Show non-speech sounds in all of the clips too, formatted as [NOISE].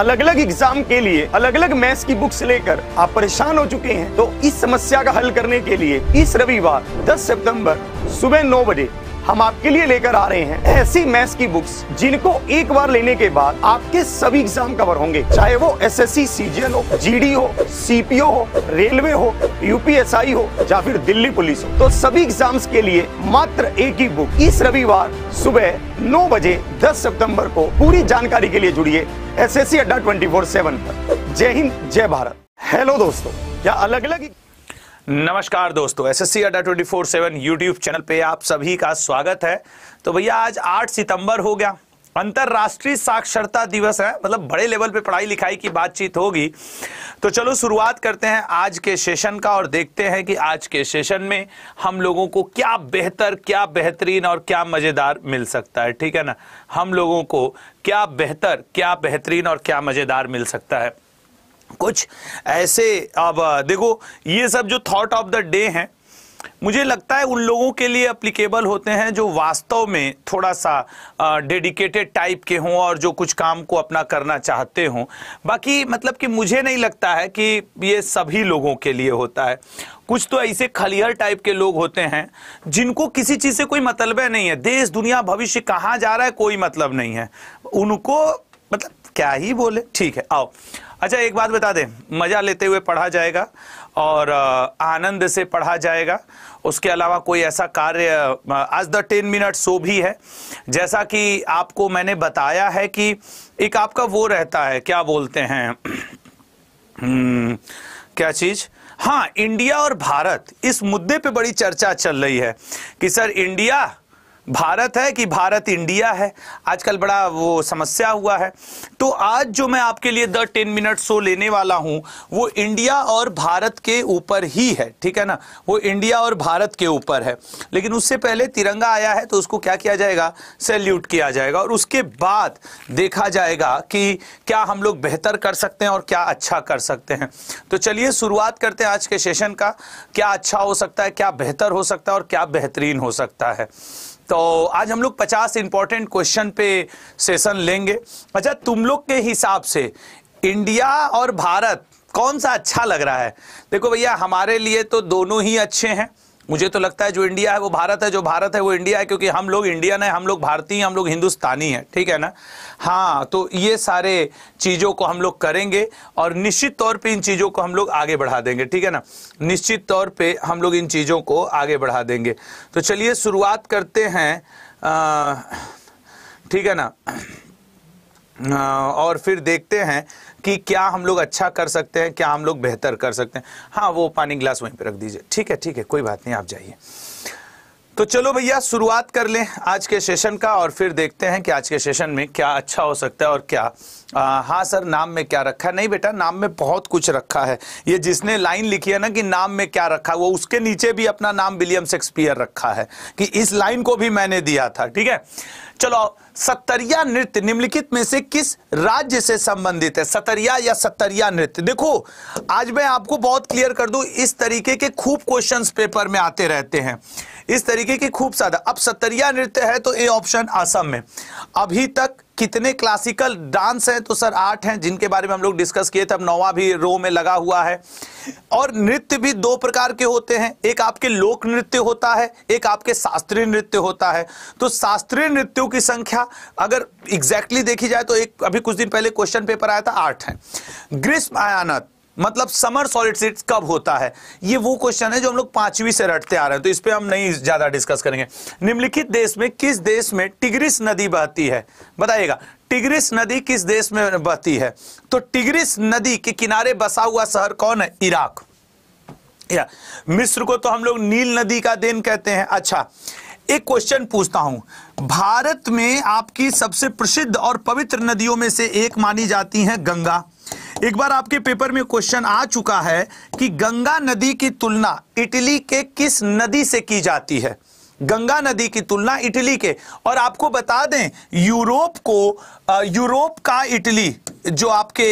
अलग अलग एग्जाम के लिए अलग अलग मैथ्स की बुक्स लेकर आप परेशान हो चुके हैं तो इस समस्या का हल करने के लिए इस रविवार 10 सितंबर सुबह नौ बजे हम आपके लिए लेकर आ रहे हैं ऐसी मैथ्स की बुक्स जिनको एक बार लेने के बाद आपके सभी एग्जाम कवर होंगे चाहे वो एस एस सी एल हो डी हो सीपीओ हो रेलवे हो यूपीएसआई हो या फिर दिल्ली पुलिस हो तो सभी एग्जाम्स के लिए मात्र एक ही बुक इस रविवार सुबह नौ बजे दस सितम्बर को पूरी जानकारी के लिए जुड़िए S S C Adda twenty four seven पर जय हिंद जय भारत हेलो दोस्तों क्या अलग अलग नमस्कार दोस्तों S S C Adda twenty four seven YouTube channel पे आप सभी का स्वागत है तो भैया आज 8 सितंबर हो गया अंतर्राष्ट्रीय साक्षरता दिवस है मतलब बड़े लेवल पे पढ़ाई लिखाई की बातचीत होगी तो चलो शुरुआत करते हैं आज के सेशन का और देखते हैं कि आज के सेशन में हम लोगों को क्या बेहतर क्या बेहतरीन और क्या मज़ेदार मिल सकता है ठीक है ना हम लोगों को क्या बेहतर क्या बेहतरीन और क्या मज़ेदार मिल सकता है कुछ ऐसे अब देखो ये सब जो थॉट ऑफ द डे हैं मुझे लगता है उन लोगों के लिए अप्लीकेबल होते हैं जो वास्तव में थोड़ा सा डेडिकेटेड टाइप के हों और जो कुछ काम को अपना करना चाहते हों बाकी मतलब कि मुझे नहीं लगता है कि ये सभी लोगों के लिए होता है कुछ तो ऐसे खलियर टाइप के लोग होते हैं जिनको किसी चीज़ से कोई मतलब नहीं है देश दुनिया भविष्य कहाँ जा रहा है कोई मतलब नहीं है उनको मतलब क्या ही बोले ठीक है आओ अच्छा एक बात बता दें मज़ा लेते हुए पढ़ा जाएगा और आनंद से पढ़ा जाएगा उसके अलावा कोई ऐसा कार्य आज द टेन मिनट सो भी है जैसा कि आपको मैंने बताया है कि एक आपका वो रहता है क्या बोलते हैं हम्म, क्या चीज़ हाँ इंडिया और भारत इस मुद्दे पे बड़ी चर्चा चल रही है कि सर इंडिया भारत है कि भारत इंडिया है आजकल बड़ा वो समस्या हुआ है तो आज जो मैं आपके लिए द टेन मिनट शो लेने वाला हूं वो इंडिया और भारत के ऊपर ही है ठीक है ना वो इंडिया और भारत के ऊपर है लेकिन उससे पहले तिरंगा आया है तो उसको क्या किया जाएगा सैल्यूट किया जाएगा और उसके बाद देखा जाएगा कि क्या हम लोग बेहतर कर सकते हैं और क्या अच्छा कर सकते हैं तो चलिए शुरुआत करते हैं आज के सेशन का क्या अच्छा हो सकता है क्या बेहतर हो सकता है और क्या बेहतरीन हो सकता है तो आज हम लोग 50 इंपॉर्टेंट क्वेश्चन पे सेशन लेंगे अच्छा तुम लोग के हिसाब से इंडिया और भारत कौन सा अच्छा लग रहा है देखो भैया हमारे लिए तो दोनों ही अच्छे हैं मुझे तो लगता है जो इंडिया है वो भारत है जो भारत है वो इंडिया है क्योंकि हम लोग इंडियन है हम लोग भारतीय हम लोग हिंदुस्तानी हैं ठीक है ना हाँ तो ये सारे चीज़ों को हम लोग करेंगे और निश्चित तौर पे इन चीज़ों को हम लोग आगे बढ़ा देंगे ठीक है ना निश्चित तौर पे हम लोग इन चीज़ों को आगे बढ़ा देंगे तो चलिए शुरुआत करते हैं ठीक है ना और फिर देखते हैं कि क्या हम लोग अच्छा कर सकते हैं क्या हम लोग बेहतर कर सकते हैं हाँ वो पानी गिलास वहीं पर रख दीजिए ठीक है ठीक है कोई बात नहीं आप जाइए तो चलो भैया शुरुआत कर लें आज के सेशन का और फिर देखते हैं कि आज के सेशन में क्या अच्छा हो सकता है और क्या आ, हाँ सर नाम में क्या रखा है नहीं बेटा नाम में बहुत कुछ रखा है ये जिसने लाइन लिखी है ना कि नाम में क्या रखा है वो उसके नीचे भी अपना नाम विलियम शेक्सपियर रखा है कि इस लाइन को भी मैंने दिया था ठीक है चलो सतरिया नृत्य निम्नलिखित में से किस राज्य से संबंधित है सतरिया या सतरिया नृत्य देखो आज मैं आपको बहुत क्लियर कर दूं इस तरीके के खूब क्वेश्चंस पेपर में आते रहते हैं इस तरीके की खूब सादा अब सत्तरिया नृत्य है तो ए ऑप्शन असम में अभी तक कितने क्लासिकल डांस हैं तो सर आठ हैं जिनके बारे में हम लोग डिस्कस किए थे अब नौवा भी रो में लगा हुआ है और नृत्य भी दो प्रकार के होते हैं एक आपके लोक नृत्य होता है एक आपके शास्त्रीय नृत्य होता है तो शास्त्रीय नृत्यों की संख्या अगर एग्जैक्टली exactly देखी जाए तो एक अभी कुछ दिन पहले क्वेश्चन पेपर आया था आठ है ग्रीष्म आयानत मतलब समर सॉलिड सीट कब होता है ये वो क्वेश्चन है जो हम लोग पांचवी से रटते आ रहे हैं तो इस पर हम नहीं ज्यादा डिस्कस करेंगे निम्नलिखित देश में किस देश में टिग्रिस नदी बहती है बताइएगा टिग्रिस नदी किस देश में बहती है तो टिग्रिस नदी के किनारे बसा हुआ शहर कौन है इराक या मिस्र को तो हम लोग नील नदी का देन कहते हैं अच्छा एक क्वेश्चन पूछता हूं भारत में आपकी सबसे प्रसिद्ध और पवित्र नदियों में से एक मानी जाती है गंगा एक बार आपके पेपर में क्वेश्चन आ चुका है कि गंगा नदी की तुलना इटली के किस नदी से की जाती है गंगा नदी की तुलना इटली के और आपको बता दें यूरोप को यूरोप का इटली जो आपके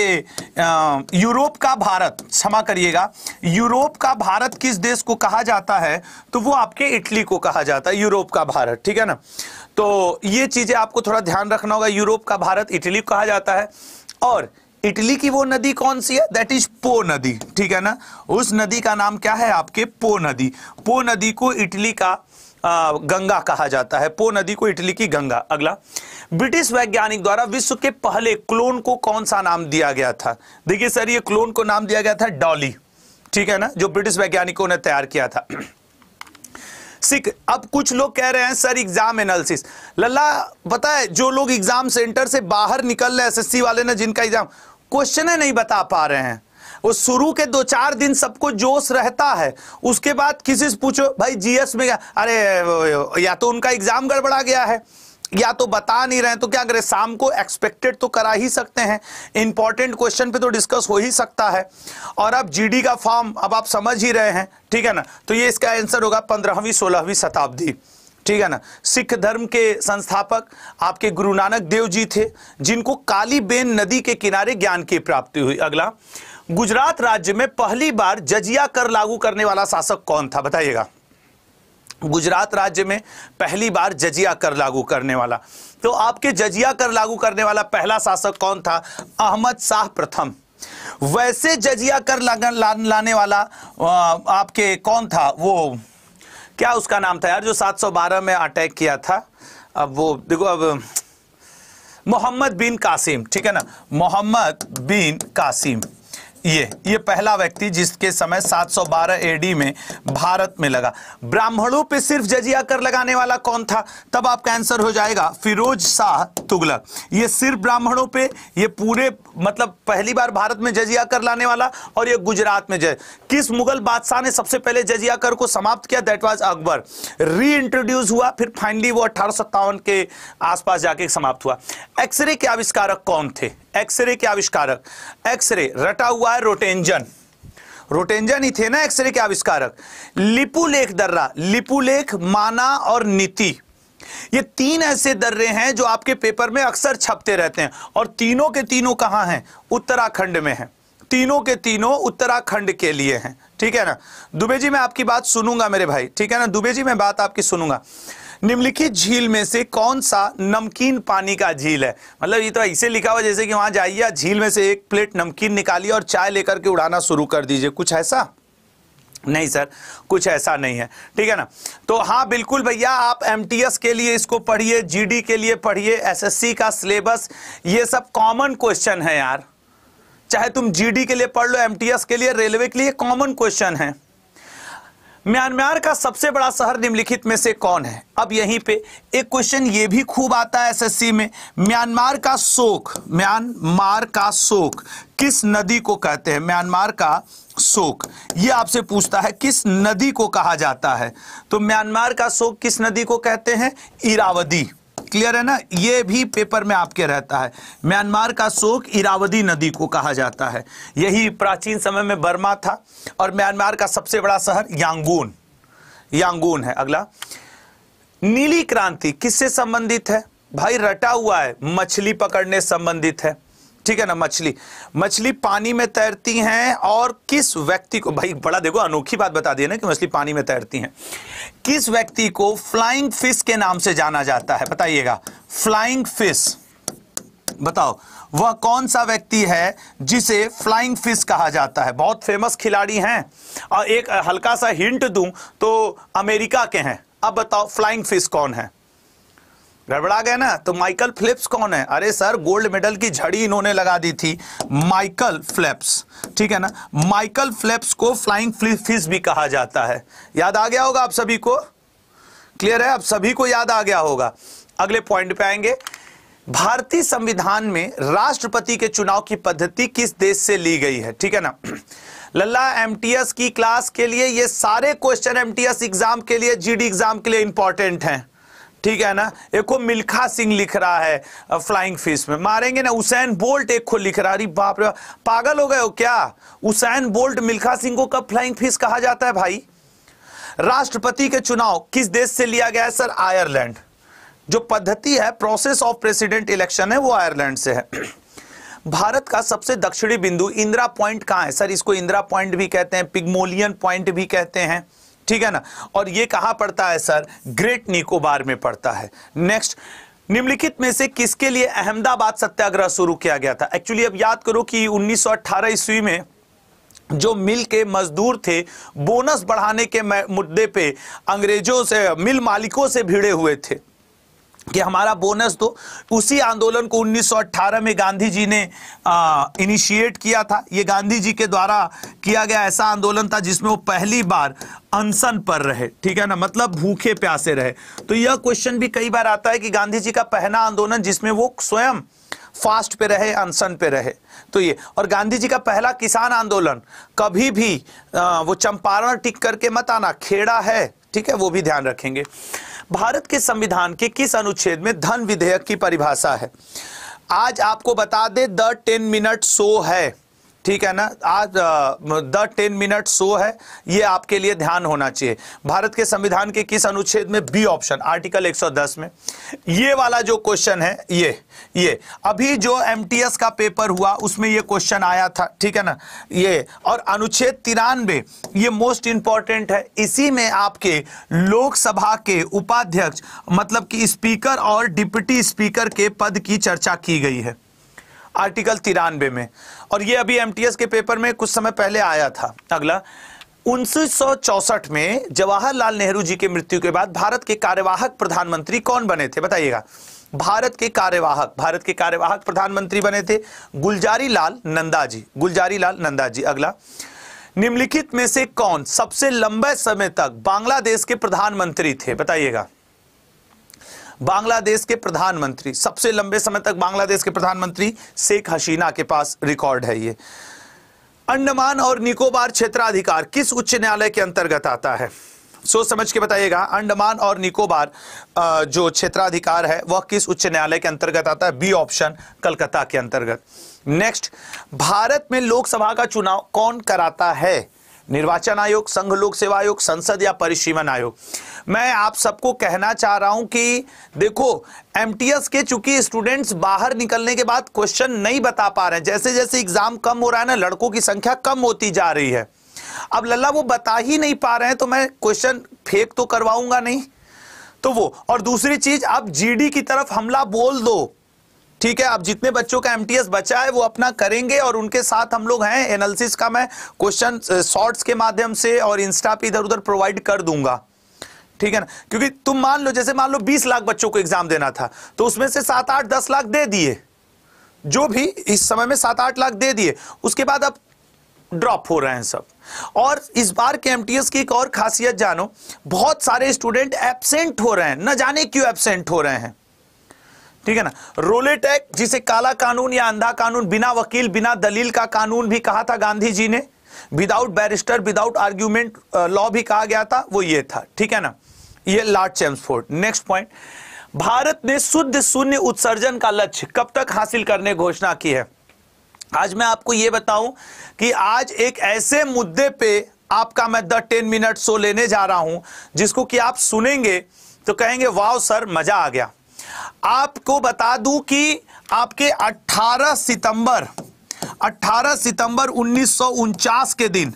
यूरोप का भारत क्षमा करिएगा यूरोप का भारत किस देश को कहा जाता है तो वो आपके इटली को कहा जाता है यूरोप का भारत ठीक है ना तो ये चीज़ें आपको थोड़ा ध्यान रखना होगा यूरोप का भारत इटली को कहा जाता है और इटली की वो नदी कौन सी है दैट इज पो नदी ठीक है ना उस नदी का नाम क्या है आपके पो नदी पो नदी को इटली का आ, गंगा कहा जाता है पो नदी को इटली की गंगा अगला ब्रिटिश वैज्ञानिक द्वारा विश्व के पहले क्लोन को कौन सा नाम दिया गया था देखिए सर ये क्लोन को नाम दिया गया था डॉली ठीक है ना जो ब्रिटिश वैज्ञानिकों ने तैयार किया था सिख अब कुछ लोग कह रहे हैं सर एग्जाम एनालिसिस लल्ला बताए जो लोग एग्जाम सेंटर से बाहर निकल रहे एसएससी वाले ना जिनका एग्जाम क्वेश्चन नहीं बता पा रहे हैं वो शुरू के दो चार दिन सबको जोश रहता है उसके बाद किसी से पूछो भाई जीएस में अरे या तो उनका एग्जाम गड़बड़ा गया है या तो बता नहीं रहे तो क्या करें शाम को एक्सपेक्टेड तो करा ही सकते हैं इंपॉर्टेंट क्वेश्चन पे तो डिस्कस हो ही सकता है और अब जीडी का फॉर्म अब आप समझ ही रहे हैं ठीक है ना तो ये इसका आंसर होगा पंद्रहवीं सोलहवीं शताब्दी ठीक है ना सिख धर्म के संस्थापक आपके गुरु नानक देव जी थे जिनको काली बेन नदी के किनारे ज्ञान की प्राप्ति हुई अगला गुजरात राज्य में पहली बार जजिया कर लागू करने वाला शासक कौन था बताइएगा गुजरात राज्य में पहली बार जजिया कर लागू करने वाला तो आपके जजिया कर लागू करने वाला पहला शासक कौन था अहमद शाह प्रथम वैसे जजिया कर लाने वाला आपके कौन था वो क्या उसका नाम था यार जो 712 में अटैक किया था अब वो देखो अब मोहम्मद बिन कासिम ठीक है ना मोहम्मद बिन कासिम ये ये पहला व्यक्ति जिसके समय 712 एडी में भारत में लगा ब्राह्मणों पे सिर्फ जजिया कर लगाने वाला कौन था तब आपका आंसर हो जाएगा फिरोज शाह तुगलक ये सिर्फ ब्राह्मणों पे ये पूरे मतलब पहली बार भारत में जजिया कर लाने वाला और ये गुजरात में जज किस मुगल बादशाह ने सबसे पहले जजिया कर को समाप्त किया दैट वॉज अकबर री हुआ फिर फाइनली वो अठारह के आसपास जाके समाप्त हुआ एक्सरे के आविष्कारक कौन थे एक्सरे के आविष्कारक एक्सरे रटा हुआ है रोटेंजन रोटेंजन ही थे ना एक्सरे के आविष्कारक लिपुलेख दर्रा लिपुलेख माना और नीति ये तीन ऐसे दर्रे हैं जो आपके पेपर में अक्सर छपते रहते हैं और तीनों के तीनों कहां हैं उत्तराखंड में हैं तीनों के तीनों उत्तराखंड के लिए हैं ठीक है ना दुबे जी मैं आपकी बात सुनूंगा मेरे भाई ठीक है ना दुबे जी मैं बात आपकी सुनूंगा निम्नलिखित झील में से कौन सा नमकीन पानी का झील है मतलब ये तो ऐसे लिखा हुआ जैसे कि वहां जाइए झील में से एक प्लेट नमकीन निकालिए और चाय लेकर के उड़ाना शुरू कर दीजिए कुछ ऐसा नहीं सर कुछ ऐसा नहीं है ठीक है ना तो हाँ बिल्कुल भैया आप एम के लिए इसको पढ़िए जी के लिए पढ़िए एस का सिलेबस ये सब कॉमन क्वेश्चन है यार चाहे तुम जीडी के लिए पढ़ लो एमटीएस के लिए रेलवे के लिए कॉमन क्वेश्चन है म्यांमार का सबसे बड़ा शहर निम्नलिखित में से कौन है अब यहीं पे एक क्वेश्चन ये भी खूब आता है एसएससी में म्यांमार का शोक म्यांमार का शोक किस नदी को कहते हैं म्यांमार का शोक ये आपसे पूछता है किस नदी को कहा जाता है तो म्यांमार का शोक किस नदी को कहते हैं इरावदी क्लियर है ना ये भी पेपर में आपके रहता है म्यांमार का शोक इरावदी नदी को कहा जाता है यही प्राचीन समय में बर्मा था और म्यांमार का सबसे बड़ा शहर यांगून यांगून है अगला नीली क्रांति किससे संबंधित है भाई रटा हुआ है मछली पकड़ने संबंधित है ठीक है ना मछली मछली पानी में तैरती हैं और किस व्यक्ति को भाई बड़ा देखो अनोखी बात बता दी ना कि मछली पानी में तैरती हैं किस व्यक्ति को फ्लाइंग फिश के नाम से जाना जाता है बताइएगा फ्लाइंग फिश बताओ वह कौन सा व्यक्ति है जिसे फ्लाइंग फिश कहा जाता है बहुत फेमस खिलाड़ी हैं और एक हल्का सा हिंट दूं तो अमेरिका के हैं अब बताओ फ्लाइंग फिश कौन है गड़बड़ा गया ना तो माइकल फ्लिप्स कौन है अरे सर गोल्ड मेडल की झड़ी इन्होंने लगा दी थी माइकल फ्लिप्स ठीक है ना माइकल फ्लिप्स को फ्लाइंग फिश भी कहा जाता है याद आ गया होगा आप सभी को क्लियर है आप सभी को याद आ गया होगा अगले पॉइंट पे आएंगे भारतीय संविधान में राष्ट्रपति के चुनाव की पद्धति किस देश से ली गई है ठीक है ना [CLEARS THROAT] लल्ला एमटीएस की क्लास के लिए ये सारे क्वेश्चन एमटीएस एग्जाम के लिए जीडी एग्जाम के लिए इंपॉर्टेंट हैं ठीक है ना एक को मिल्खा सिंह लिख रहा है फ्लाइंग फिश में मारेंगे ना उसैन बोल्ट एक को लिख रहा है अरे बाप रे पागल हो गए हो क्या उसैन बोल्ट मिल्खा सिंह को कब फ्लाइंग फिश कहा जाता है भाई राष्ट्रपति के चुनाव किस देश से लिया गया है सर आयरलैंड जो पद्धति है प्रोसेस ऑफ प्रेसिडेंट इलेक्शन है वो आयरलैंड से है भारत का सबसे दक्षिणी बिंदु इंदिरा पॉइंट कहां है सर इसको इंदिरा पॉइंट भी कहते हैं पिग्मोलियन पॉइंट भी कहते हैं ठीक है ना और ये कहां पड़ता है सर ग्रेट निकोबार में पड़ता है नेक्स्ट निम्नलिखित में से किसके लिए अहमदाबाद सत्याग्रह शुरू किया गया था एक्चुअली अब याद करो कि 1918 ईस्वी में जो मिल के मजदूर थे बोनस बढ़ाने के मुद्दे पे अंग्रेजों से मिल मालिकों से भिड़े हुए थे कि हमारा बोनस दो तो उसी आंदोलन को 1918 में गांधी जी ने इनिशिएट किया था ये गांधी जी के द्वारा किया गया ऐसा आंदोलन था जिसमें वो पहली बार अनसन पर रहे ठीक है ना मतलब भूखे प्यासे रहे तो यह क्वेश्चन भी कई बार आता है कि गांधी जी का पहला आंदोलन जिसमें वो स्वयं फास्ट पे रहे अनसन पे रहे तो ये और गांधी जी का पहला किसान आंदोलन कभी भी आ, वो चंपारण टिक करके मत आना खेड़ा है ठीक है वो भी ध्यान रखेंगे भारत के संविधान के किस अनुच्छेद में धन विधेयक की परिभाषा है आज आपको बता दे द टेन मिनट शो है ठीक है ना आज द टेन मिनट शो है ये आपके लिए ध्यान होना चाहिए भारत के संविधान के किस अनुच्छेद में बी ऑप्शन आर्टिकल 110 में ये वाला जो क्वेश्चन है ये ये अभी जो एमटीएस का पेपर हुआ उसमें ये क्वेश्चन आया था ठीक है ना ये और अनुच्छेद तिरानवे ये मोस्ट इंपॉर्टेंट है इसी में आपके लोकसभा के उपाध्यक्ष मतलब कि स्पीकर और डिप्टी स्पीकर के पद की चर्चा की गई है आर्टिकल तिरानवे में और ये अभी एमटीएस के पेपर में कुछ समय पहले आया था अगला उन्नीस में जवाहरलाल नेहरू जी के मृत्यु के बाद भारत के कार्यवाहक प्रधानमंत्री कौन बने थे बताइएगा भारत के कार्यवाहक भारत के कार्यवाहक प्रधानमंत्री बने थे गुलजारी लाल नंदा जी गुलजारी लाल नंदा जी अगला निम्नलिखित में से कौन सबसे लंबे समय तक बांग्लादेश के प्रधानमंत्री थे बताइएगा बांग्लादेश के प्रधानमंत्री सबसे लंबे समय तक बांग्लादेश के प्रधानमंत्री शेख हसीना के पास रिकॉर्ड है ये अंडमान और निकोबार क्षेत्राधिकार किस उच्च न्यायालय के अंतर्गत आता है सोच समझ के बताइएगा अंडमान और निकोबार जो क्षेत्राधिकार है वह किस उच्च न्यायालय के अंतर्गत आता है बी ऑप्शन कलकत्ता के अंतर्गत नेक्स्ट भारत में लोकसभा का चुनाव कौन कराता है निर्वाचन आयोग संघ लोक सेवा आयोग संसद या परिसीमन आयोग मैं आप सबको कहना चाह रहा हूं कि देखो एमटीएस के चूंकि स्टूडेंट्स बाहर निकलने के बाद क्वेश्चन नहीं बता पा रहे हैं जैसे जैसे एग्जाम कम हो रहा है ना लड़कों की संख्या कम होती जा रही है अब लल्ला वो बता ही नहीं पा रहे हैं तो मैं क्वेश्चन फेक तो करवाऊंगा नहीं तो वो और दूसरी चीज आप जीडी की तरफ हमला बोल दो ठीक है अब जितने बच्चों का एमटीएस बचा है वो अपना करेंगे और उनके साथ हम लोग हैं एनालिसिस का मैं क्वेश्चन शॉर्ट्स के माध्यम से और इंस्टा पे इधर उधर प्रोवाइड कर दूंगा ठीक है ना क्योंकि तुम मान लो जैसे मान लो बीस लाख बच्चों को एग्जाम देना था तो उसमें से सात आठ दस लाख दे दिए जो भी इस समय में सात आठ लाख दे दिए उसके बाद अब ड्रॉप हो रहे हैं सब और इस बार के एमटीएस की एक और खासियत जानो बहुत सारे स्टूडेंट एबसेंट हो रहे हैं न जाने क्यों एबसेंट हो रहे हैं ठीक है ना रोलेट एक्ट जिसे काला कानून या अंधा कानून बिना वकील बिना दलील का कानून भी कहा था गांधी जी ने without barrister without argument law भी कहा गया था वो ये था ठीक है ना ये Lord Chelmsford next point Bharat ने शुद्ध शून्य उत्सर्जन का लक्ष्य कब तक हासिल करने घोषणा की है आज मैं आपको यह बताऊं कि आज एक ऐसे मुद्दे पे आपका मैं द टेन मिनट शो लेने जा रहा हूं जिसको कि आप सुनेंगे तो कहेंगे वाह सर मजा आ गया आपको बता दूं कि आपके 18 सितंबर 18 सितंबर उन्नीस के दिन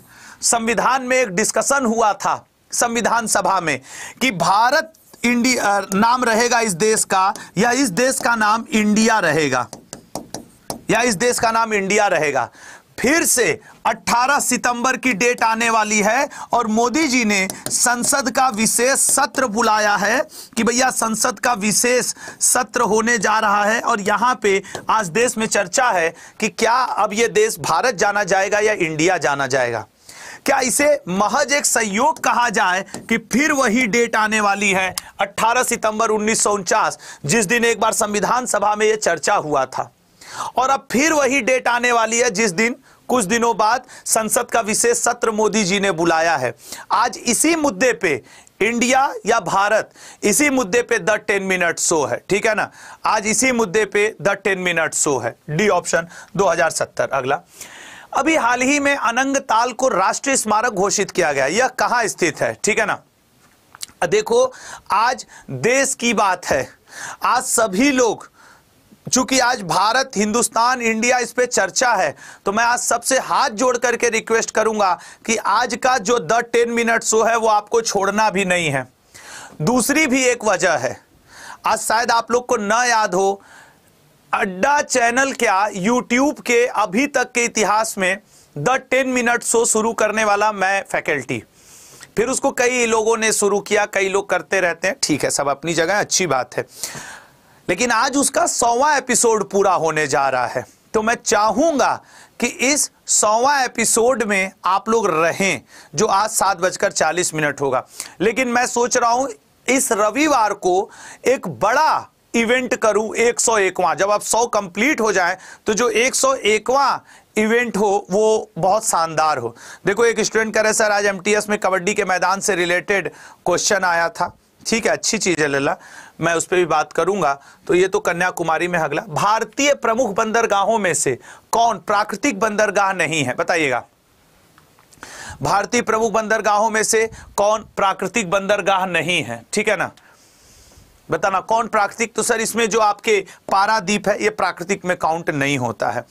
संविधान में एक डिस्कशन हुआ था संविधान सभा में कि भारत इंडिया नाम रहेगा इस देश का या इस देश का नाम इंडिया रहेगा या इस देश का नाम इंडिया रहेगा फिर से 18 सितंबर की डेट आने वाली है और मोदी जी ने संसद का विशेष सत्र बुलाया है कि भैया संसद का विशेष सत्र होने जा रहा है और यहाँ पे आज देश में चर्चा है कि क्या अब ये देश भारत जाना जाएगा या इंडिया जाना जाएगा क्या इसे महज एक सहयोग कहा जाए कि फिर वही डेट आने वाली है 18 सितंबर उन्नीस जिस दिन एक बार संविधान सभा में यह चर्चा हुआ था और अब फिर वही डेट आने वाली है जिस दिन कुछ दिनों बाद संसद का विशेष सत्र मोदी जी ने बुलाया है आज इसी मुद्दे पे इंडिया या भारत इसी मुद्दे पे द टेन मिनट शो है ठीक है ना आज इसी मुद्दे पे द टेन मिनट शो है डी ऑप्शन 2070 अगला अभी हाल ही में अनंग ताल को राष्ट्रीय स्मारक घोषित किया गया यह कहां स्थित है ठीक है ना देखो आज देश की बात है आज सभी लोग चूंकि आज भारत हिंदुस्तान इंडिया इस पे चर्चा है तो मैं आज सबसे हाथ जोड़ करके रिक्वेस्ट करूंगा कि आज का जो द टेन मिनट शो है वो आपको छोड़ना भी नहीं है दूसरी भी एक वजह है आज शायद आप लोग को न याद हो अड्डा चैनल क्या यूट्यूब के अभी तक के इतिहास में द टेन मिनट शो शुरू करने वाला मैं फैकल्टी फिर उसको कई लोगों ने शुरू किया कई लोग करते रहते हैं ठीक है सब अपनी जगह अच्छी बात है लेकिन आज उसका सौवा एपिसोड पूरा होने जा रहा है तो मैं चाहूंगा कि इस सौवा एपिसोड में आप लोग रहें जो आज सात बजकर चालीस मिनट होगा लेकिन मैं सोच रहा हूं इस रविवार को एक बड़ा इवेंट करूं एक सौ एकवा जब आप सौ कंप्लीट हो जाए तो जो एक सौ एकवा इवेंट हो वो बहुत शानदार हो देखो एक स्टूडेंट कह रहे सर आज एमटीएस में कबड्डी के मैदान से रिलेटेड क्वेश्चन आया था ठीक है अच्छी चीज़ है लल्ला मैं उस पर भी बात करूंगा तो ये तो कन्याकुमारी में अगला भारतीय प्रमुख बंदरगाहों में से कौन प्राकृतिक बंदरगाह नहीं है बताइएगा भारतीय प्रमुख बंदरगाहों में से कौन प्राकृतिक बंदरगाह नहीं है ठीक है ना बताना कौन प्राकृतिक तो सर इसमें जो आपके पारादीप है ये प्राकृतिक में काउंट नहीं होता है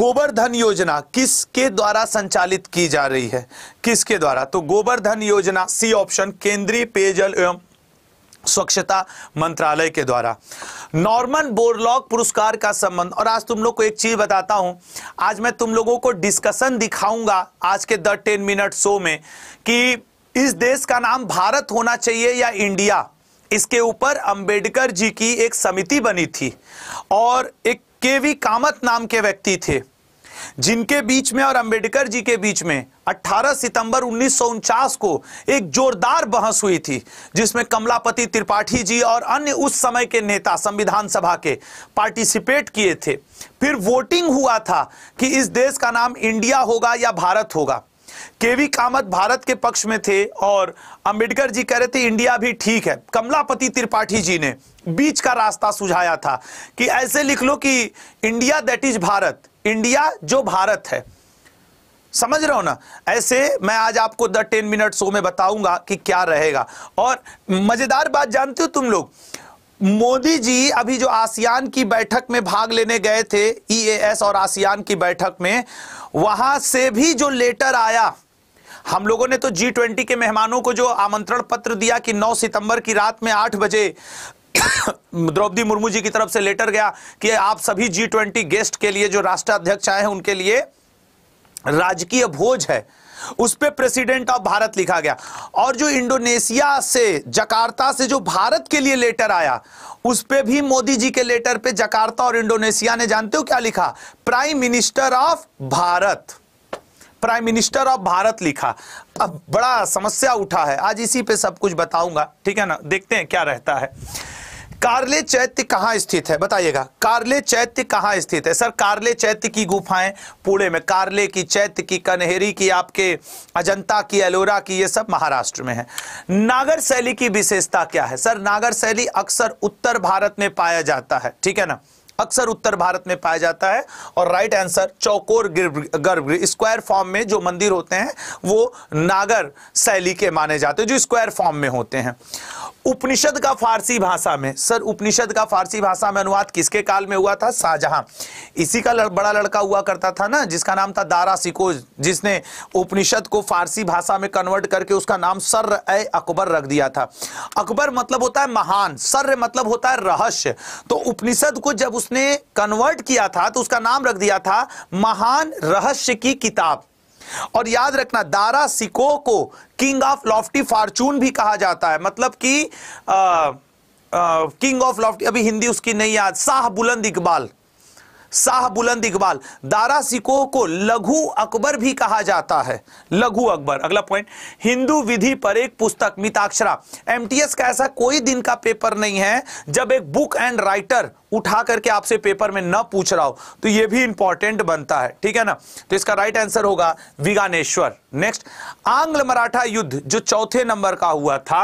गोबरधन योजना किसके द्वारा संचालित की जा रही है किसके द्वारा तो गोबरधन योजना सी ऑप्शन केंद्रीय पेयजल एवं स्वच्छता मंत्रालय के द्वारा नॉर्मन बोरलॉग पुरस्कार का संबंध और आज तुम लोग को एक चीज बताता हूं आज मैं तुम लोगों को डिस्कशन दिखाऊंगा आज के द टेन मिनट शो में कि इस देश का नाम भारत होना चाहिए या इंडिया इसके ऊपर अंबेडकर जी की एक समिति बनी थी और एक के वी कामत नाम के व्यक्ति थे जिनके बीच में और अंबेडकर जी के बीच में 18 सितंबर उन्नीस को एक जोरदार बहस हुई थी जिसमें कमलापति त्रिपाठी जी और अन्य उस समय के नेता संविधान सभा के पार्टिसिपेट किए थे फिर वोटिंग हुआ था कि इस देश का नाम इंडिया होगा या भारत होगा केवी कामत भारत के पक्ष में थे और अंबेडकर जी कह रहे थे इंडिया भी ठीक है कमलापति त्रिपाठी जी ने बीच का रास्ता सुझाया था कि ऐसे लिख लो कि India that is Bharat India जो भारत है समझ रहे हो ना ऐसे मैं आज आपको द टेन मिनट शो में बताऊंगा कि क्या रहेगा और मजेदार बात जानते हो तुम लोग मोदी जी अभी जो आसियान की बैठक में भाग लेने गए थे ईएएस e और आसियान की बैठक में वहां से भी जो लेटर आया हम लोगों ने तो जी ट्वेंटी के मेहमानों को जो आमंत्रण पत्र दिया कि 9 सितंबर की रात में 8 बजे [COUGHS] द्रौपदी मुर्मू जी की तरफ से लेटर गया कि आप सभी जी ट्वेंटी गेस्ट के लिए जो राष्ट्राध्यक्ष आए हैं उनके लिए राजकीय भोज है उस पर प्रेसिडेंट ऑफ भारत लिखा गया और जो इंडोनेशिया से जकार्ता से जो भारत के लिए लेटर आया उस पर भी मोदी जी के लेटर पे जकार्ता और इंडोनेशिया ने जानते हो क्या लिखा prime minister of Bharat prime minister of Bharat लिखा अब बड़ा समस्या उठा है आज इसी पे सब कुछ बताऊंगा ठीक है ना देखते हैं क्या रहता है कार्ले चैत्य कहां स्थित है बताइएगा कार्ले चैत्य कहां स्थित है सर कार्ले चैत्य की गुफाएं पुणे में कार्ले की चैत्य की कनहेरी की आपके अजंता की एलोरा की ये सब महाराष्ट्र में है नागर शैली की विशेषता क्या है सर नागर शैली अक्सर उत्तर भारत में पाया जाता है ठीक है ना अक्सर उत्तर भारत में पाया जाता है और राइट आंसर चौकोर गर्भ स्क्वायर फॉर्म में जो मंदिर होते हैं वो नागर शैली के माने जाते हैं जो स्क्वायर फॉर्म में होते हैं उपनिषद का फारसी भाषा में सर उपनिषद का फारसी भाषा में अनुवाद किसके काल में हुआ था शाहजहां इसी का लड़, बड़ा लड़का हुआ करता था ना जिसका नाम था दारा सिकोज जिसने उपनिषद को फारसी भाषा में कन्वर्ट करके उसका नाम सर ए अकबर रख दिया था अकबर मतलब होता है महान सर मतलब होता है रहस्य तो उपनिषद को जब उसने कन्वर्ट किया था तो उसका नाम रख दिया था महान रहस्य की किताब और याद रखना दारा सिको को किंग ऑफ लॉफ्टी फॉर्चून भी कहा जाता है मतलब कि किंग ऑफ लॉफ्टी अभी हिंदी उसकी नहीं याद शाह बुलंद इकबाल शाह बुलंद इकबाल दारा सिकोह को लघु अकबर भी कहा जाता है लघु अकबर अगला पॉइंट हिंदू विधि पर एक पुस्तक मिताक्षरा एमटीएस का ऐसा कोई दिन का पेपर नहीं है जब एक बुक एंड राइटर उठा करके आपसे पेपर में न पूछ रहा हो तो यह भी इंपॉर्टेंट बनता है ठीक है ना तो इसका राइट आंसर होगा विगानेश्वर नेक्स्ट आंग्ल मराठा युद्ध जो चौथे नंबर का हुआ था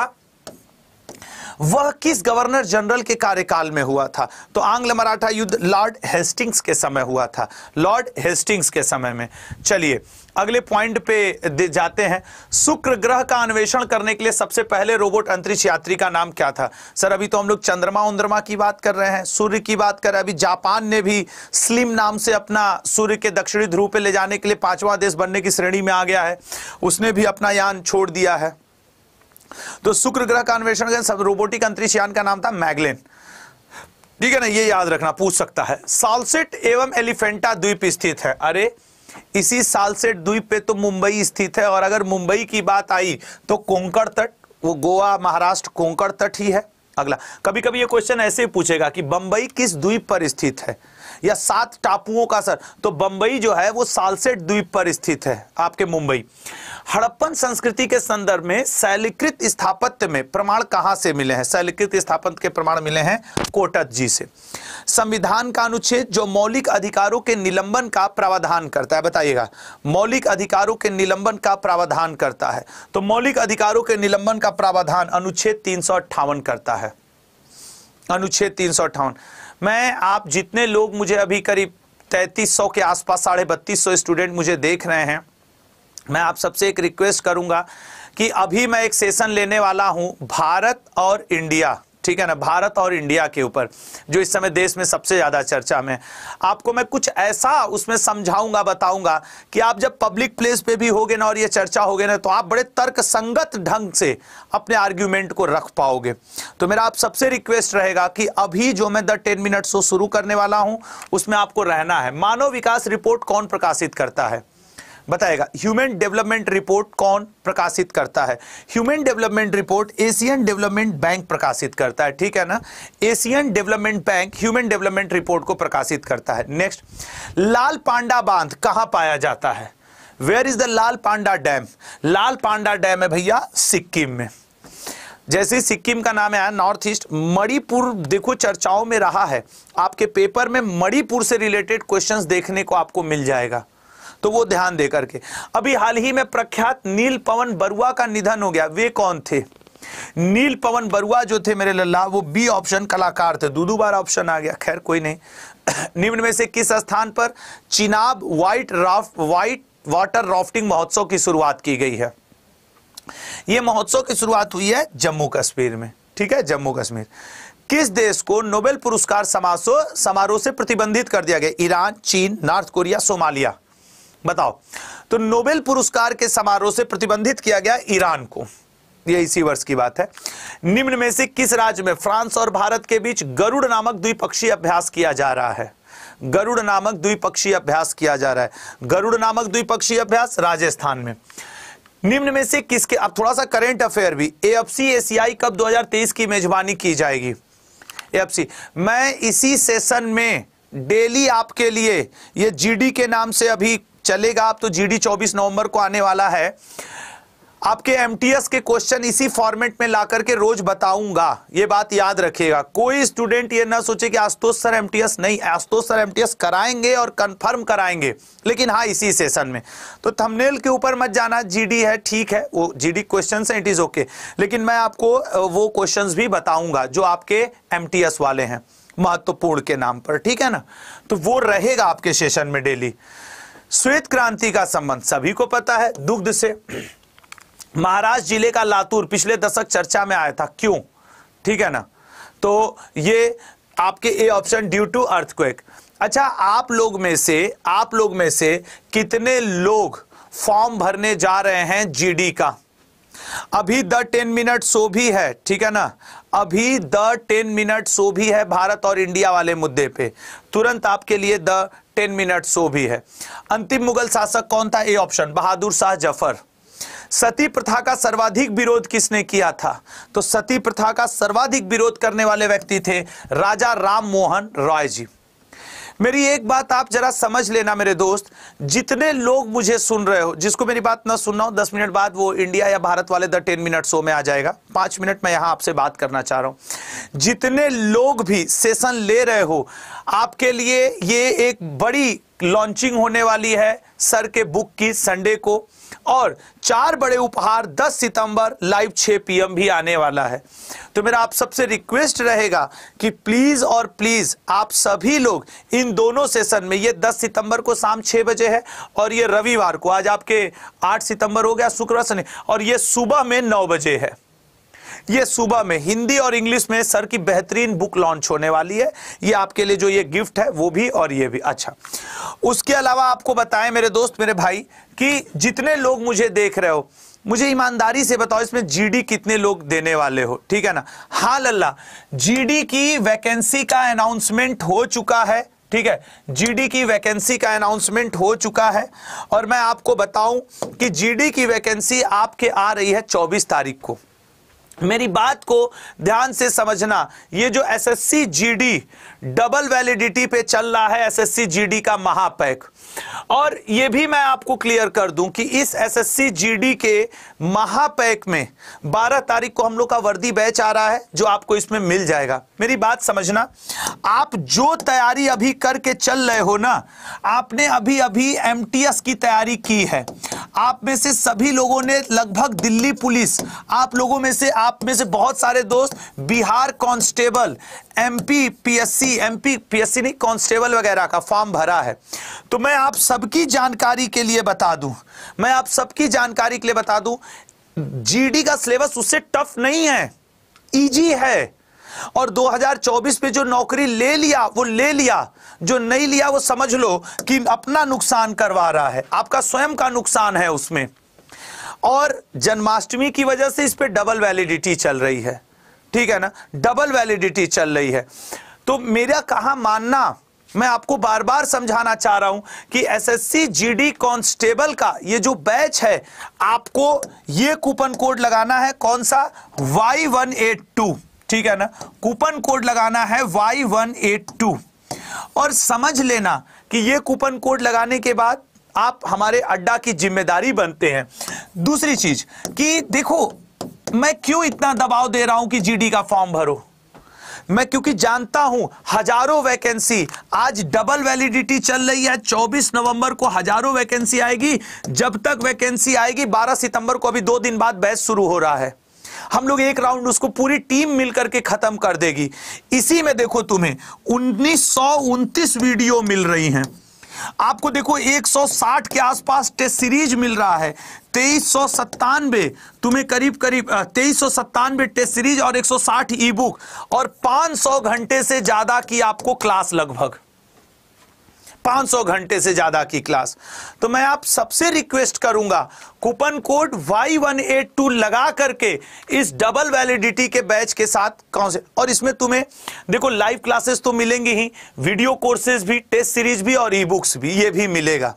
वह किस गवर्नर जनरल के कार्यकाल में हुआ था तो आंग्ल मराठा युद्ध लॉर्ड हेस्टिंग्स के समय हुआ था लॉर्ड हेस्टिंग्स के समय में चलिए अगले पॉइंट पे जाते हैं शुक्र ग्रह का अन्वेषण करने के लिए सबसे पहले रोबोट अंतरिक्ष यात्री का नाम क्या था सर अभी तो हम लोग चंद्रमा उन्द्रमा की बात कर रहे हैं सूर्य की बात कर रहे हैं अभी जापान ने भी स्लिम नाम से अपना सूर्य के दक्षिणी ध्रुव पे ले जाने के लिए पांचवा देश बनने की श्रेणी में आ गया है उसने भी अपना यान छोड़ दिया है तो शुक्र ग्रह का अन्वेषण रोबोटिक अंतरिक्ष यान का नाम था मैगलेन ठीक है ना ये याद रखना पूछ सकता है सालसेट एवं एलिफेंटा द्वीप स्थित है अरे इसी सालसेट द्वीप पे तो मुंबई स्थित है और अगर मुंबई की बात आई तो कोंकण तट वो गोवा महाराष्ट्र कोंकण तट ही है अगला कभी कभी ये क्वेश्चन ऐसे ही पूछेगा कि बंबई किस द्वीप पर स्थित है या सात टापुओं का सर तो बंबई जो है वो सालसेट द्वीप पर स्थित है आपके मुंबई हड़प्पन संस्कृति के संदर्भ में शैलीकृत स्थापत्य में प्रमाण कहां से मिले हैं शैलीकृत स्थापत्य के प्रमाण मिले हैं कोटक जी से संविधान का अनुच्छेद जो मौलिक अधिकारों के निलंबन का प्रावधान करता है बताइएगा मौलिक अधिकारों के निलंबन का प्रावधान करता है तो मौलिक अधिकारों के निलंबन का प्रावधान अनुच्छेद तीन करता है अनुच्छेद तीन सौ अट्ठावन मैं आप जितने लोग मुझे अभी करीब तैतीस सौ के आसपास साढ़े बत्तीस सौ स्टूडेंट मुझे देख रहे हैं मैं आप सबसे एक रिक्वेस्ट करूंगा कि अभी मैं एक सेशन लेने वाला हूं भारत और इंडिया ठीक है ना भारत और इंडिया के ऊपर जो इस समय देश में सबसे ज्यादा चर्चा में आपको मैं कुछ ऐसा उसमें समझाऊंगा बताऊंगा कि आप जब पब्लिक प्लेस पे भी होगे ना और ये चर्चा होगे ना तो आप बड़े तर्क संगत ढंग से अपने आर्ग्यूमेंट को रख पाओगे तो मेरा आप सबसे रिक्वेस्ट रहेगा कि अभी जो मैं द टेन मिनट शो शुरू करने वाला हूं उसमें आपको रहना है मानव विकास रिपोर्ट कौन प्रकाशित करता है बताएगा ह्यूमन डेवलपमेंट रिपोर्ट कौन प्रकाशित करता है human development report Asian development bank प्रकाशित करता है ठीक है ना Asian development bank human development report को प्रकाशित करता है नेक्स्ट लाल पांडा बांध कहां पाया जाता है where is the lal panda dam lal panda dam है भैया सिक्किम में जैसे सिक्किम का नाम आया नॉर्थ ईस्ट मणिपुर देखो चर्चाओं में रहा है आपके पेपर में मणिपुर से रिलेटेड क्वेश्चंस देखने को आपको मिल जाएगा तो वो ध्यान दे करके अभी हाल ही में प्रख्यात नील पवन बरुआ का निधन हो गया वे कौन थे नील पवन बरुआ जो थे मेरे लल्ला वो बी ऑप्शन कलाकार थे दो बार ऑप्शन आ गया खैर कोई नहीं [CLEARS THROAT] निम्न में से किस स्थान पर Chenab white raft white water rafting महोत्सव की शुरुआत की गई है यह महोत्सव की शुरुआत हुई है जम्मू कश्मीर में ठीक है जम्मू कश्मीर किस देश को नोबेल पुरस्कार समारोह समारोह से प्रतिबंधित कर दिया गया ईरान चीन नॉर्थ कोरिया सोमालिया बताओ तो नोबेल पुरस्कार के समारोह से प्रतिबंधित किया गया ईरान को यह इसी वर्ष की बात है निम्न में से किस राज्य में फ्रांस और भारत के बीच गरुड़ नामक द्विपक्षीय अभ्यास किया जा रहा है गरुड़ नामक द्विपक्षीय अभ्यास किया जा रहा है गरुड़ नामक द्विपक्षीय अभ्यास राजस्थान में निम्न में से किसके अब थोड़ा सा करेंट अफेयर भी एएफसी एसीआई कप 2023 की मेजबानी की जाएगी एएफसी मैं इसी सेशन में डेली आपके लिए ये जीडी के नाम से अभी चलेगा आप तो जीडी 24 नवंबर को आने वाला है आपके एमटीएस के क्वेश्चन इसी फॉर्मेट में ला करके रोज बताऊंगा ये बात याद रखिएगा कोई स्टूडेंट ये ना सोचे कि आशुतोष सर एमटीएस नहीं आशुतोष सर एमटीएस कराएंगे और कंफर्म कराएंगे लेकिन हाँ इसी सेशन में तो थंबनेल के ऊपर मत जाना जीडी है ठीक है वो जीडी क्वेश्चन है इट इज ओके लेकिन मैं आपको वो क्वेश्चन भी बताऊंगा जो आपके एम वाले हैं महत्वपूर्ण के नाम पर ठीक है ना तो वो रहेगा आपके सेशन में डेली श्वेत क्रांति का संबंध सभी को पता है दुग्ध से महाराज जिले का लातूर पिछले दशक चर्चा में आया था क्यों ठीक है ना तो ये आपके A option due to earthquake अच्छा आप लोग में से आप लोग में से कितने लोग फॉर्म भरने जा रहे हैं जीडी का अभी द टेन मिनट शो भी है ठीक है ना अभी द टेन मिनट शो भी है भारत और इंडिया वाले मुद्दे पे तुरंत आपके लिए द टेन मिनट शो भी है अंतिम मुगल शासक कौन था ए ऑप्शन बहादुर शाह जफर सती प्रथा का सर्वाधिक विरोध किसने किया था तो सती प्रथा का सर्वाधिक विरोध करने वाले व्यक्ति थे राजा राम मोहन रॉय जी मेरी एक बात आप जरा समझ लेना मेरे दोस्त जितने लोग मुझे सुन रहे हो जिसको मेरी बात ना सुनना हो दस मिनट बाद वो इंडिया या भारत वाले द टेन मिनट शो में आ जाएगा पांच मिनट में यहां आपसे बात करना चाह रहा हूं जितने लोग भी सेशन ले रहे हो आपके लिए ये एक बड़ी लॉन्चिंग होने वाली है सर के बुक की संडे को और चार बड़े उपहार 10 सितंबर लाइव 6 पीएम भी आने वाला है तो मेरा आप सबसे रिक्वेस्ट रहेगा कि प्लीज और प्लीज आप सभी लोग इन दोनों सेशन में ये 10 सितंबर को शाम 6 बजे है और ये रविवार को आज आपके 8 सितंबर हो गया शुक्रवार शनि और ये सुबह में 9 बजे है ये सुबह में हिंदी और इंग्लिश में सर की बेहतरीन बुक लॉन्च होने वाली है ये आपके लिए जो ये गिफ्ट है वो भी और ये भी अच्छा उसके अलावा आपको बताएं मेरे दोस्त मेरे भाई कि जितने लोग मुझे देख रहे हो मुझे ईमानदारी से बताओ इसमें जीडी कितने लोग देने वाले हो ठीक है ना हाँ लल्ला जीडी की वैकेंसी का अनाउंसमेंट हो चुका है ठीक है जीडी की वैकेंसी का अनाउंसमेंट हो चुका है और मैं आपको बताऊं कि जीडी की वैकेंसी आपके आ रही है 24 तारीख को मेरी बात को ध्यान से समझना ये जो एसएससी जीडी डबल वैलिडिटी पे चल रहा है एसएससी जीडी का महापैक और ये भी मैं आपको क्लियर कर दूं कि इस एसएससी जीडी के महापैक में 12 तारीख को हम लोग का वर्दी बैच आ रहा है जो आपको इसमें मिल जाएगा मेरी बात समझना आप जो तैयारी अभी करके चल रहे हो ना आपने अभी अभी एम की तैयारी की है आप में से सभी लोगों ने लगभग दिल्ली पुलिस आप लोगों में से आप आप में से बहुत सारे दोस्त Bihar constable MP PSC MP PSC नहीं कांस्टेबल वगैरह का फॉर्म भरा है तो मैं आप सबकी जानकारी के लिए बता दूं मैं आप सबकी जानकारी के लिए बता दूं जीडी का सिलेबस उससे टफ नहीं है इजी है और 2024 पे जो नौकरी ले लिया वो ले लिया जो नहीं लिया वो समझ लो कि अपना नुकसान करवा रहा है आपका स्वयं का नुकसान है उसमें और जन्माष्टमी की वजह से इस पर डबल वैलिडिटी चल रही है ठीक है ना डबल वैलिडिटी चल रही है तो मेरा कहा मानना मैं आपको बार बार समझाना चाह रहा हूं कि एसएससी जीडी कांस्टेबल का ये जो बैच है आपको ये कूपन कोड लगाना है कौन सा वाई वन एट टू ठीक है ना कूपन कोड लगाना है वाई वन एट टू और समझ लेना कि ये कूपन कोड लगाने के बाद आप हमारे अड्डा की जिम्मेदारी बनते हैं दूसरी चीज कि देखो मैं क्यों इतना दबाव दे रहा हूं कि जीडी का फॉर्म भरो मैं क्योंकि जानता हूं हजारों वैकेंसी आज डबल वैलिडिटी चल रही है 24 नवंबर को हजारों वैकेंसी आएगी जब तक वैकेंसी आएगी 12 सितंबर को अभी दो दिन बाद बहस शुरू हो रहा है हम लोग एक राउंड उसको पूरी टीम मिलकर के खत्म कर देगी इसी में देखो तुम्हें उन्नीस वीडियो मिल रही है आपको देखो 160 के आसपास टेस्ट सीरीज मिल रहा है तेईस सौ सत्तानवे तुम्हें करीब करीब तेईस सौ सत्तानवे टेस्ट सीरीज और 160 ई बुक और 500 घंटे से ज्यादा की आपको क्लास लगभग 500 घंटे से ज्यादा की क्लास तो मैं आप सबसे रिक्वेस्ट करूंगा कूपन कोड Y182 लगा करके इस डबल वैलिडिटी के बैच के साथ कौन से और इसमें तुम्हें देखो लाइव क्लासेस तो मिलेंगी ही वीडियो कोर्सेज भी टेस्ट सीरीज भी और ई बुक्स भी ये भी मिलेगा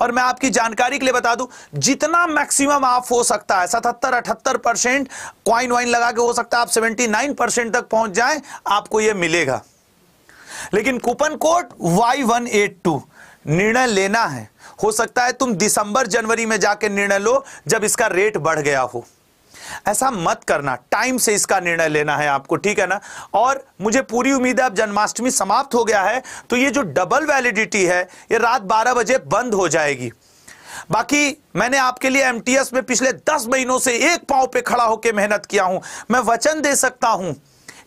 और मैं आपकी जानकारी के लिए बता दूं जितना मैक्सिमम आप हो सकता है सतहत्तर अठहत्तर परसेंट क्वाइन वाइन लगा के हो सकता है आप सेवेंटी नाइन परसेंट तक पहुंच जाएं आपको यह मिलेगा लेकिन coupon code Y one eight two निर्णय लेना है हो सकता है तुम दिसंबर जनवरी में जाके निर्णय लो जब इसका रेट बढ़ गया हो ऐसा मत करना टाइम से इसका निर्णय लेना है आपको ठीक है ना और मुझे पूरी उम्मीद है अब जन्माष्टमी समाप्त हो गया है तो ये जो डबल वैलिडिटी है ये रात 12 बजे बंद हो जाएगी बाकी मैंने आपके लिए एमटीएस में पिछले 10 महीनों से एक पांव पे खड़ा होकर मेहनत किया हूं मैं वचन दे सकता हूं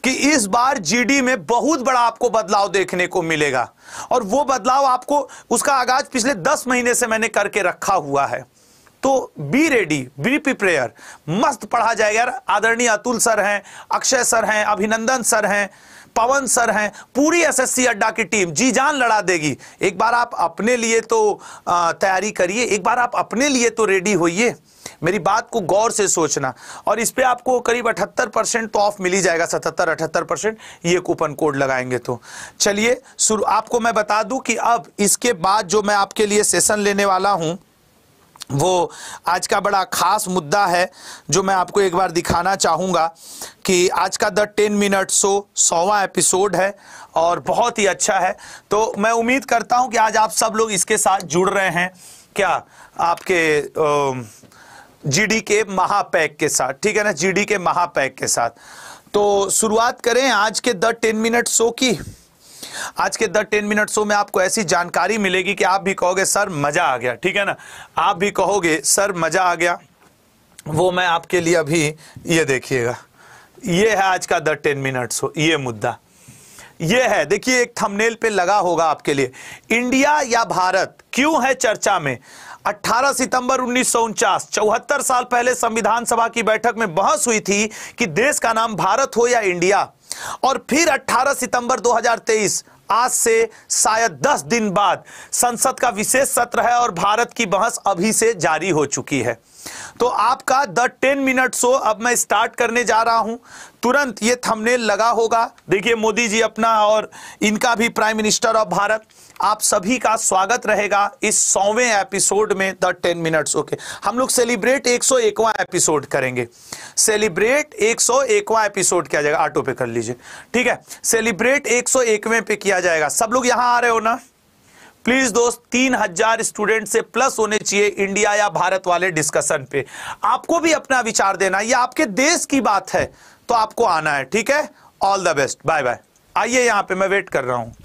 कि इस बार जीडी में बहुत बड़ा आपको बदलाव देखने को मिलेगा और वो बदलाव आपको उसका आगाज पिछले दस महीने से मैंने करके रखा हुआ है तो बी रेडी बी प्रिपेयर मस्त पढ़ा जाएगा यार आदरणीय अतुल सर हैं अक्षय सर हैं अभिनंदन सर हैं पवन सर हैं पूरी एसएससी अड्डा की टीम जी जान लड़ा देगी एक बार आप अपने लिए तो तैयारी करिए एक बार आप अपने लिए तो रेडी होइए मेरी बात को गौर से सोचना और इस पर आपको करीब अठहत्तर परसेंट तो ऑफ मिल ही जाएगा सतहत्तर अठहत्तर परसेंट ये कूपन कोड लगाएंगे तो चलिए शुरू आपको मैं बता दूं कि अब इसके बाद जो मैं आपके लिए सेशन लेने वाला हूं वो आज का बड़ा खास मुद्दा है जो मैं आपको एक बार दिखाना चाहूँगा कि आज का द टेन मिनट शो सौवा एपिसोड है और बहुत ही अच्छा है तो मैं उम्मीद करता हूँ कि आज आप सब लोग इसके साथ जुड़ रहे हैं क्या आपके आ, जीडी के महापैक के साथ ठीक है ना जीडी के महापैक के साथ तो शुरुआत करें आज के द टेन मिनट शो की आज के द टेन मिनट शो में आपको ऐसी जानकारी मिलेगी कि आप भी कहोगे सर मजा आ गया ठीक है ना आप भी कहोगे सर मजा आ गया वो मैं आपके लिए अभी ये देखिएगा ये है आज का द टेन मिनट शो ये मुद्दा यह है देखिए एक थंबनेल पे लगा होगा आपके लिए इंडिया या भारत क्यों है चर्चा में 18 सितंबर उन्नीस चौहत्तर साल पहले संविधान सभा की बैठक में बहस हुई थी कि देश का नाम भारत हो या इंडिया और फिर 18 सितंबर 2023 आज से शायद 10 दिन बाद संसद का विशेष सत्र है और भारत की बहस अभी से जारी हो चुकी है तो आपका द टेन मिनट शो अब मैं स्टार्ट करने जा रहा हूं तुरंत ये थंबनेल लगा होगा देखिए मोदी जी अपना और इनका भी प्राइम मिनिस्टर ऑफ भारत आप सभी का स्वागत रहेगा इस सौवें एपिसोड में द टेन मिनट्स ओके हम लोग सेलिब्रेट एक सौ एकवा एपिसोड करेंगे सेलिब्रेट एक सौ एकवा एपिसोड किया जाएगा ऑटो पे कर लीजिए ठीक है सेलिब्रेट एक सौ एकवे पे किया जाएगा सब लोग यहां आ रहे हो ना प्लीज दोस्त तीन हजार स्टूडेंट से प्लस होने चाहिए इंडिया या भारत वाले डिस्कशन पे आपको भी अपना विचार देना यह आपके देश की बात है तो आपको आना है ठीक है all the best bye bye आइए यहां पे मैं वेट कर रहा हूं